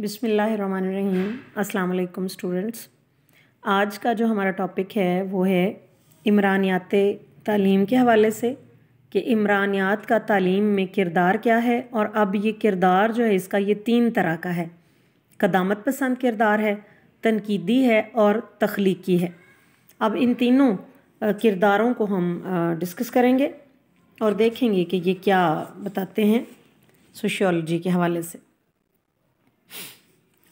बिसमीम् अल्लाम स्टूडेंट्स आज का जो हमारा टॉपिक है वो है इमरानियात तालीम के हवाले से कि इमरानियात का तालीम में किरदार क्या है और अब ये किरदार जो है इसका ये तीन तरह का है कदामत पसंद किरदार है तनकीदी है और तख्लीकी है अब इन तीनों किरदारों को हम डिस्कस करेंगे और देखेंगे कि ये क्या बताते हैं सोशोलॉजी के हवाले से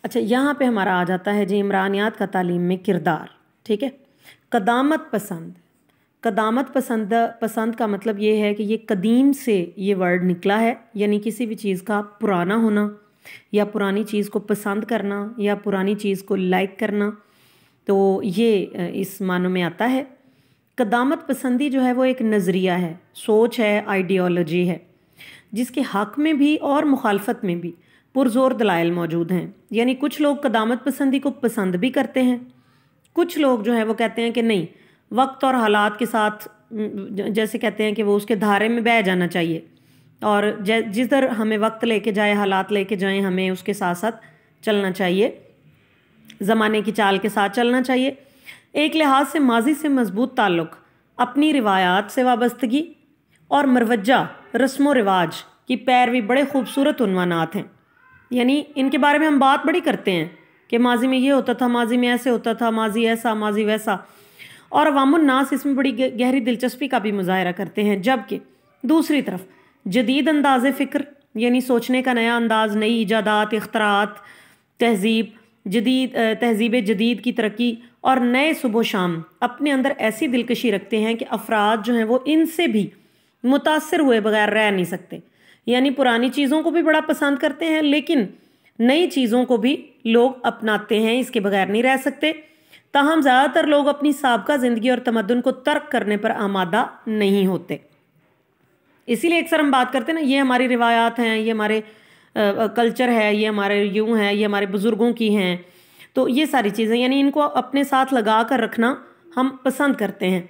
अच्छा यहाँ पे हमारा आ जाता है जी इमरानियात का तालीम में किरदार ठीक है कदामत पसंद कदामत पसंद पसंद का मतलब ये है कि ये कदीम से ये वर्ड निकला है यानी किसी भी चीज़ का पुराना होना या पुरानी चीज़ को पसंद करना या पुरानी चीज़ को लाइक करना तो ये इस मानों में आता है कदामत पसंदी जो है वो एक नज़रिया है सोच है आइडियोलॉजी है जिसके हक़ में भी और मुखालफत में भी पुरजोर दलाइल मौजूद हैं यानी कुछ लोग कदामत पसंदी को पसंद भी करते हैं कुछ लोग जो है वो कहते हैं कि नहीं वक्त और हालात के साथ जैसे कहते हैं कि वो उसके धारे में बह जाना चाहिए और जिधर हमें वक्त लेके जाए हालात लेके जाए हमें उसके साथ साथ चलना चाहिए ज़माने की चाल के साथ चलना चाहिए एक लिहाज से माजी से मजबूत ताल्लुक़ अपनी रिवायात से वाबस्तगी और मरवजा रस्म व रिवाज की पैरवी बड़े खूबसूरत उनवानात हैं यानी इनके बारे में हम बात बड़ी करते हैं कि माजी में ये होता था माजी में ऐसे होता था माजी ऐसा माजी वैसा और अवामनास इसमें बड़ी गहरी दिलचस्पी का भी मुजाहरा करते हैं जबकि दूसरी तरफ जदीद अंदाज फ़िक्र यानी सोचने का नया अंदाज नई ईजादात अख्तरात तहजीब जदीद तहजीब जदीद की तरक्की और नए सुबह शाम अपने अंदर ऐसी दिलकशी रखते हैं कि अफराद जो हैं वो इनसे भी मुतासर हुए बगैर रह नहीं सकते यानी पुरानी चीज़ों को भी बड़ा पसंद करते हैं लेकिन नई चीज़ों को भी लोग अपनाते हैं इसके बगैर नहीं रह सकते ताहम ज़्यादातर लोग अपनी सबका ज़िंदगी और तमदन को तर्क करने पर आमादा नहीं होते इसीलिए अक्सर हम बात करते हैं ना ये हमारी रिवायात हैं ये हमारे कल्चर है ये हमारे यूँ हैं ये हमारे बुज़ुर्गों की हैं तो ये सारी चीज़ें यानी इनको अपने साथ लगा कर रखना हम पसंद करते हैं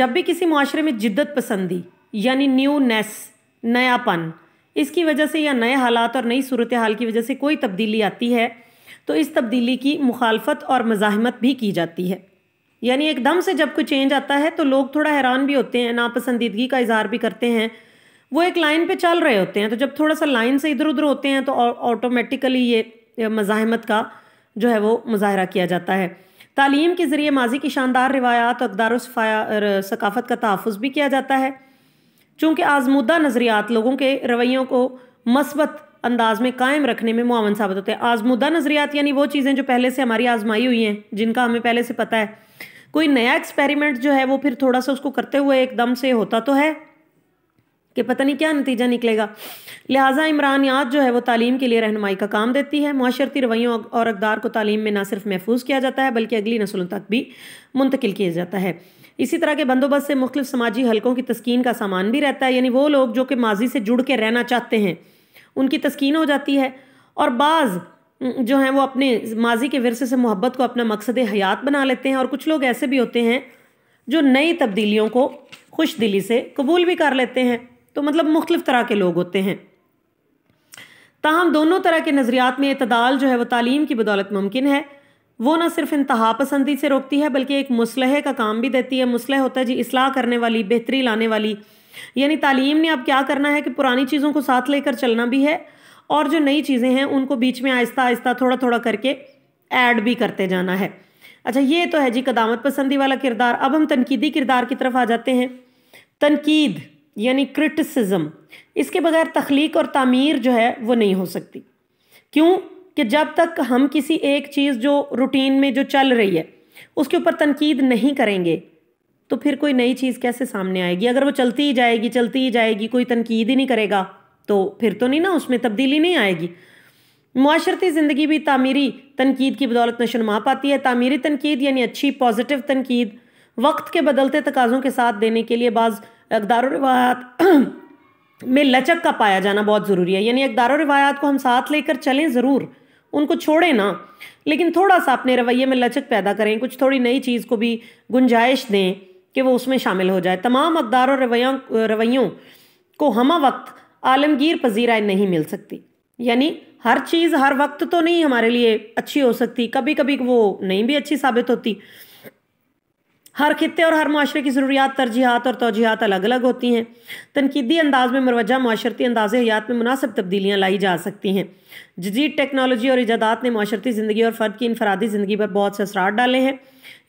जब भी किसी माशरे में जिद्दत पसंदी यानी न्यूनेस नयापन इसकी वजह से या नए हालात और नई सूरत हाल की वजह से कोई तब्दीली आती है तो इस तब्दीली की मुखालफत और मजाहमत भी की जाती है यानी एकदम से जब कोई चेंज आता है तो लोग थोड़ा हैरान भी होते हैं नापसंदीदगी का इजहार भी करते हैं वो एक लाइन पे चल रहे होते हैं तो जब थोड़ा सा लाइन से इधर उधर होते हैं तो ऑटोमेटिकली ये मज़ाहमत का जो है वो मुजाहरा किया जाता है तालीम के ज़रिए माजी की शानदार रवायात और अकदार सकाफ़त का तहफ़ भी किया जाता है चूँकि आजमूदा नज़रियात लोगों के रवैयों को मस्बत अंदाज में कायम रखने में मुआवन साबित होते हैं आजमुदा नज़रियात यानी वो चीज़ें जो पहले से हमारी आजमाई हुई हैं जिनका हमें पहले से पता है कोई नया एक्सपेरिमेंट जो है वो फिर थोड़ा सा उसको करते हुए एकदम से होता तो है कि पता नहीं क्या नतीजा निकलेगा लिहाजा इमरानियात जो है वो तालीम के लिए रहनुमाई का काम देती है माशरती रवैयों और अकदार को तालीम में ना सिर्फ महफूज किया जाता है बल्कि अगली नस्लों तक भी मुंतकिल किया जाता है इसी तरह के बंदोबस्त से मुख्तलिफ समाजी हलकों की तस्कीन का सामान भी रहता है यानी वो लोग जो कि माजी से जुड़ के रहना चाहते हैं उनकी तस्कीन हो जाती है और बाज़ जो हैं वो अपने माजी के वरसे से मोहब्बत को अपना मकसद हयात बना लेते हैं और कुछ लोग ऐसे भी होते हैं जो नई तब्दीलियों को खुश दिली से कबूल भी कर लेते हैं तो मतलब मुख्तफ़ तरह के लोग होते हैं ताहम दोनों तरह के नज़रियात में इतदाल जो है वह तालीम की बदौलत मुमकिन है वो ना सिर्फ इंतहा पसंदी से रोकती है बल्कि एक मुसलह का काम भी देती है मुसलह होता है जी असलाह करने वाली बेहतरी लाने वाली यानी तालीम ने अब क्या करना है कि पुरानी चीज़ों को साथ लेकर चलना भी है और जो नई चीज़ें हैं उनको बीच में आहिस्ता आहिस्ता थोड़ा थोड़ा करके ऐड भी करते जाना है अच्छा ये तो है जी कदामत पसंदी वाला किरदार अब हम तनकीदी किरदार की तरफ आ जाते हैं तनकीद यानी क्रिटिसिज्म इसके बगैर तख्लीक और तामीर जो है वो नहीं हो सकती क्यों कि जब तक हम किसी एक चीज़ जो रूटीन में जो चल रही है उसके ऊपर तनकीद नहीं करेंगे तो फिर कोई नई चीज़ कैसे सामने आएगी अगर वो चलती ही जाएगी चलती ही जाएगी कोई तनकीद ही नहीं करेगा तो फिर तो नहीं ना उसमें तब्दीली नहीं आएगी माशरती ज़िंदगी भी तामीरी तनकीद की बदौलत नशोनमा पाती है तामीरी तनकीद यानी अच्छी पॉजिटिव तनकीद वक्त के बदलते तकाज़ों के साथ देने के लिए बाज़ अकदार रवायात में लचक का पाया जाना बहुत ज़रूरी है यानी अकदार रवायात को हम साथ लेकर चलें ज़रूर उनको छोड़ें ना लेकिन थोड़ा सा अपने रवैये में लचक पैदा करें कुछ थोड़ी नई चीज़ को भी गुंजाइश दें कि वो उसमें शामिल हो जाए तमाम अकदार और रवैयों रवैयों को हम वक्त आलमगीर पज़ीरा नहीं मिल सकती यानी हर चीज़ हर वक्त तो नहीं हमारे लिए अच्छी हो सकती कभी कभी वो नहीं भी अच्छी साबित होती हर खत्े और हर माशरे की ज़रूरियात तरजीहत और तोजीहत अलग अलग होती हैं तनकीदी अंदाज में मरवजा माशरती अंदाज हयात में मुनासब तब्दीलियाँ लाई जा सकती हैं जदीद टेक्नोलॉजी और इजादात ने माशरती ज़िंदगी और फ़र्द की इनफरादी ज़िंदगी पर बहुत से असरा डाले हैं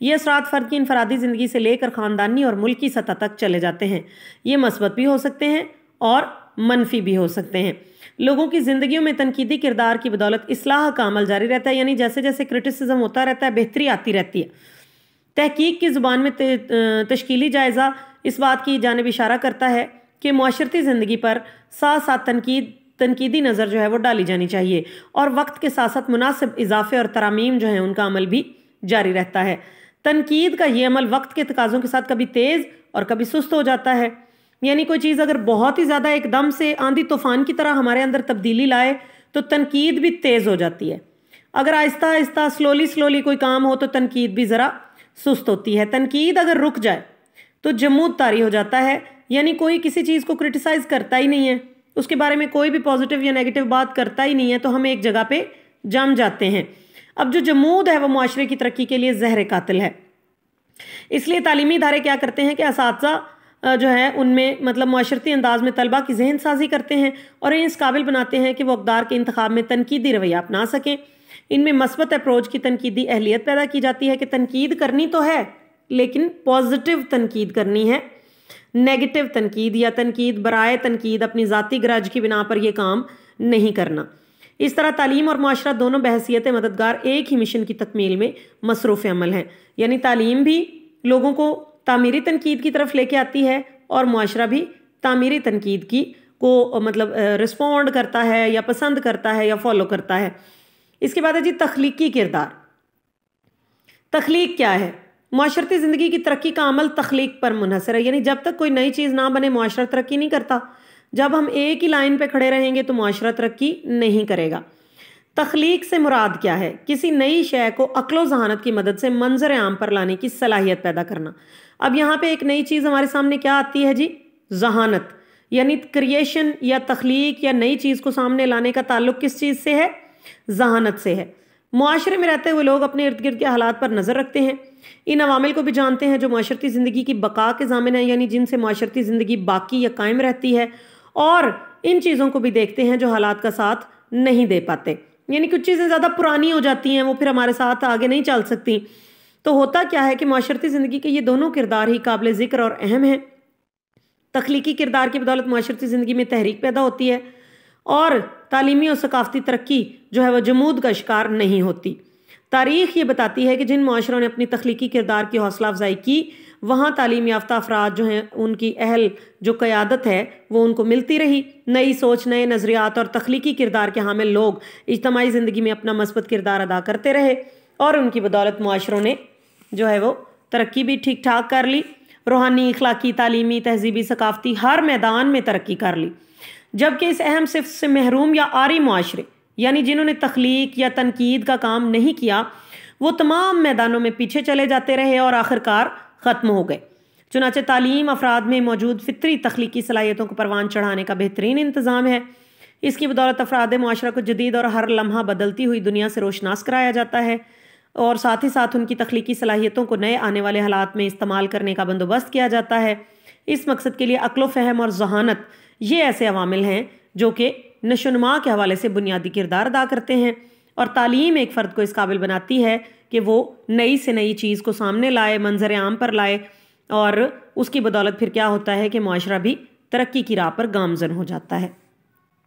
ये असरात फ़र्द की इनफरादी ज़िंदगी से लेकर ख़ानदानी और मुल्क की सतह तक चले जाते हैं ये मस्बत भी हो सकते हैं और मनफी भी हो सकते हैं लोगों की ज़िंदगी में तनकीदी किरदार की बदौलत असलाह का अमल जारी रहता है यानी जैसे जैसे क्रिटिसिज्म होता रहता है बेहतरी आती रहती है तहकीक की ज़ुबान में तश्कीली जायज़ा इस बात की जानब इशारा करता है कि माशरती ज़िंदगी पर साथ साथ तनकीद तनकीदी नज़र जो है वो डाली जानी चाहिए और वक्त के साथ साथ मुनासिब इजाफे और तरामीम जो है उनका अमल भी जारी रहता है तनकीद का ये अमल वक्त के तकाज़ों के साथ कभी तेज़ और कभी सुस्त हो जाता है यानी कोई चीज़ अगर बहुत ही ज़्यादा एकदम से आंधी तूफ़ान की तरह हमारे अंदर तब्दीली लाए तो तनकीद भी तेज़ हो जाती है अगर आहिस्ता आहिस्ता स्लोली स्लोली कोई काम हो तो तनकीद भी ज़रा सुस्त होती है तनकीद अगर रुक जाए तो जमूद तारी हो जाता है यानी कोई किसी चीज़ को क्रिटिसाइज़ करता ही नहीं है उसके बारे में कोई भी पॉजिटिव या नेगेटिव बात करता ही नहीं है तो हम एक जगह पे जम जाते हैं अब जो जमूद है वह माशरे की तरक्की के लिए जहर कातिल है इसलिए तालीमी इदारे क्या करते हैं कि इस जो है उनमें मतलब माशरती अंदाज में तलबा की जहन साजी करते हैं और इन इस काबिल बनाते हैं कि वो अकदार के इंतबाब में तनकीदी रवैया अपना सकें इनमें मस्बत अप्रोच की तनकीदी अहलियत पैदा की जाती है कि तनकीद करनी तो है लेकिन पॉजिटिव तनकीद करनी है नेगेटिव तनकीद या तनकीद बरए तनकीद अपनी ज़ाती गराज की बिना पर यह काम नहीं करना इस तरह तालीम और माशरा दोनों बहसीत मददगार एक ही मिशन की तकमील में मसरूफ़ अमल हैं यानी तालीम भी लोगों को तामीरी तनकीद की तरफ लेके आती है और माशरा भी तामीरी तनकीद की को मतलब रिस्पोंड करता है या पसंद करता है या फॉलो करता है इसके बाद है जी तख्लीकी किरदार तख्लीक क्या है माशरती ज़िंदगी की तरक्की का अमल तख्लीक पर मुनसर है यानी जब तक कोई नई चीज़ ना बने माशरा तरक्की नहीं करता जब हम एक ही लाइन पे खड़े रहेंगे तो माशरा तरक्की नहीं करेगा तख्लीक से मुराद क्या है किसी नई शय को अक्लो जहानत की मदद से मंजर आम पर लाने की सलाहियत पैदा करना अब यहाँ पे एक नई चीज़ हमारे सामने क्या आती है जी जहानत यानी क्रिएशन या तख्लीक या नई चीज़ को सामने लाने का ताल्लुक किस चीज़ से है जहानत से है माशरे में रहते हुए लोग अपने इर्द गिर्द के हालात पर नज़र रखते हैं इन अवामिल को भी जानते हैं जो माशरती ज़िंदगी की बका के जामिन है यानी जिनसे माशरती ज़िंदगी बाकी या कायम रहती है और इन चीज़ों को भी देखते हैं जो हालात का साथ नहीं दे पाते यानी कुछ चीज़ें ज़्यादा पुरानी हो जाती हैं वो फिर हमारे साथ आगे नहीं चल सकती तो होता क्या है कि माशरती ज़िंदगी के ये दोनों किरदार ही काबिल ज़िक्र और अहम हैं तख्लीकी किरदार की बदौलत माशरती ज़िंदगी में तहरीक पैदा होती है और तालीमी और सकाफ़ती तरक्की जो है वह जमूद का शिकार नहीं होती तारीख ये बताती है कि जिन माशरों ने अपनी तख्लीकी किरदार की हौसला अफजाई की वहाँ तालीम याफ्त अफराद जो हैं उनकी अहल जो क़्यादत है वो उनको मिलती रही नई सोच नए नज़रियात और तख्लीकी किरदार के हामिल लोग इजतमाही ज़िंदगी में अपना मस्बत किरदार अदा करते रहे और उनकी बदौलत माशरों ने जो है वो तरक्की भी ठीक ठाक कर ली रूहानी इखलाकी तालीमी तहजीबी सकाफ़ती हर मैदान में तरक्की कर ली जबकि इस अहम सिफ से महरूम या आरी माशरे यानी जिन्होंने तख्लीक या तनकीद का काम नहीं किया वो तमाम मैदानों में पीछे चले जाते रहे और आखिरकार ख़त्म हो गए चुनाचे तालीम अफराद में मौजूद फितरी तख्लीकी सलाहियतों को परवान चढ़ाने का बेहतरीन इंतज़ाम है इसकी बदौलत अफराद माशरा को जदीद और हर लम्हा बदलती हुई दुनिया से रोशनास कराया जाता है और साथ ही साथ उनकी तख्लीकी सलाहियतों को नए आने वाले हालात में इस्तेमाल करने का बंदोबस्त किया जाता है इस मकसद के लिए अक्लो फहम और जहानत ये ऐसे अवामिल हैं जो कि नशोनुमा के हवाले से बुनियादी किरदार अदा करते हैं और तालीम एक फ़र्द को इस काबिल बनाती है कि वो नई से नई चीज़ को सामने लाए मंजर आम पर लाए और उसकी बदौलत फिर क्या होता है कि माशरा भी तरक्की की राह पर गामजन हो जाता है